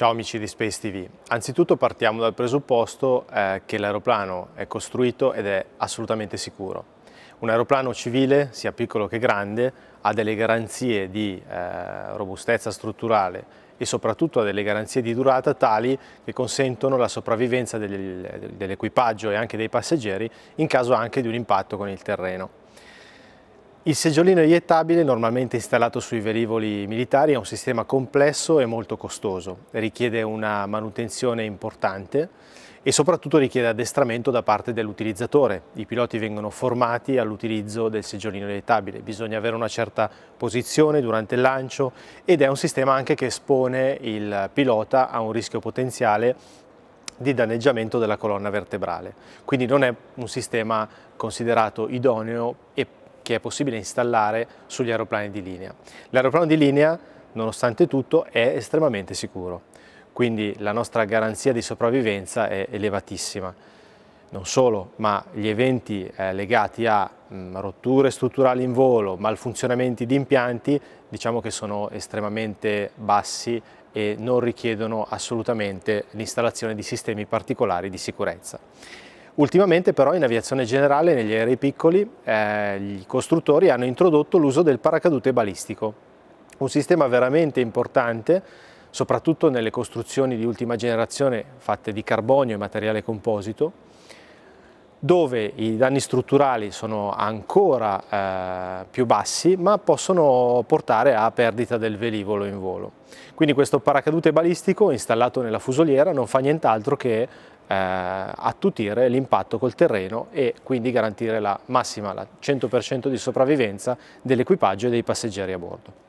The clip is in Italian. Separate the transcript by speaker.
Speaker 1: Ciao amici di Space TV, anzitutto partiamo dal presupposto eh, che l'aeroplano è costruito ed è assolutamente sicuro. Un aeroplano civile, sia piccolo che grande, ha delle garanzie di eh, robustezza strutturale e soprattutto ha delle garanzie di durata tali che consentono la sopravvivenza dell'equipaggio e anche dei passeggeri in caso anche di un impatto con il terreno. Il seggiolino iettabile, normalmente installato sui velivoli militari, è un sistema complesso e molto costoso, richiede una manutenzione importante e soprattutto richiede addestramento da parte dell'utilizzatore. I piloti vengono formati all'utilizzo del seggiolino iettabile, bisogna avere una certa posizione durante il lancio ed è un sistema anche che espone il pilota a un rischio potenziale di danneggiamento della colonna vertebrale. Quindi non è un sistema considerato idoneo e che è possibile installare sugli aeroplani di linea. L'aeroplano di linea, nonostante tutto, è estremamente sicuro, quindi la nostra garanzia di sopravvivenza è elevatissima. Non solo, ma gli eventi eh, legati a mh, mm, rotture strutturali in volo, malfunzionamenti di impianti, diciamo che sono estremamente bassi e non richiedono assolutamente l'installazione di sistemi particolari di sicurezza. Ultimamente però in aviazione generale, negli aerei piccoli, eh, i costruttori hanno introdotto l'uso del paracadute balistico, un sistema veramente importante soprattutto nelle costruzioni di ultima generazione fatte di carbonio e materiale composito, dove i danni strutturali sono ancora eh, più bassi ma possono portare a perdita del velivolo in volo. Quindi questo paracadute balistico installato nella fusoliera non fa nient'altro che eh, attutire l'impatto col terreno e quindi garantire la massima, la 100% di sopravvivenza dell'equipaggio e dei passeggeri a bordo.